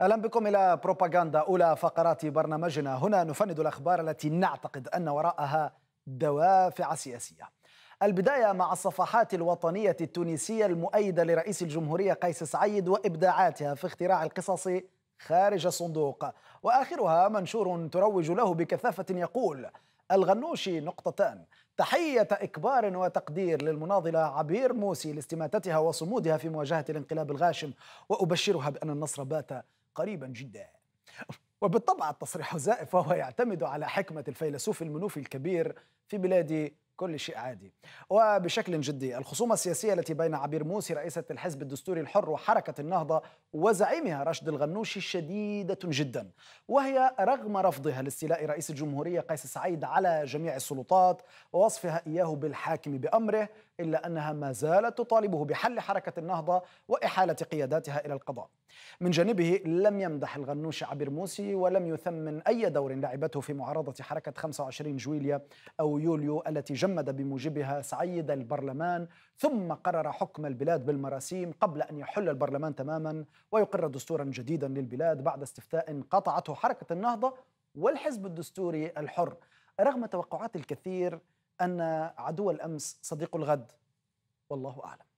اهلا بكم الى بروباغندا اولى فقرات برنامجنا هنا نفند الاخبار التي نعتقد ان وراءها دوافع سياسيه. البدايه مع الصفحات الوطنيه التونسيه المؤيده لرئيس الجمهوريه قيس سعيد وابداعاتها في اختراع القصص خارج الصندوق واخرها منشور تروج له بكثافه يقول الغنوشي نقطتان تحية إكبار وتقدير للمناضلة عبير موسي لاستماتتها وصمودها في مواجهة الانقلاب الغاشم وأبشرها بأن النصر بات قريبا جدا وبالطبع التصريح زائف وهو يعتمد على حكمة الفيلسوف المنوفي الكبير في بلاد كل شيء عادي وبشكل جدي الخصومة السياسية التي بين عبير موسي رئيسة الحزب الدستوري الحر وحركة النهضة وزعيمها رشد الغنوشي شديدة جدا وهي رغم رفضها لاستيلاء رئيس الجمهورية قيس سعيد على جميع السلطات ووصفها إياه بالحاكم بأمره إلا أنها ما زالت تطالبه بحل حركة النهضة وإحالة قياداتها إلى القضاء من جانبه لم يمدح الغنوشي عبير موسي ولم يثمن أي دور لعبته في معارضة حركة 25 جويليا أو يوليو التي تجمد بموجبها سعيد البرلمان ثم قرر حكم البلاد بالمراسيم قبل أن يحل البرلمان تماما ويقر دستورا جديدا للبلاد بعد استفتاء قطعته حركة النهضة والحزب الدستوري الحر رغم توقعات الكثير أن عدو الأمس صديق الغد والله أعلم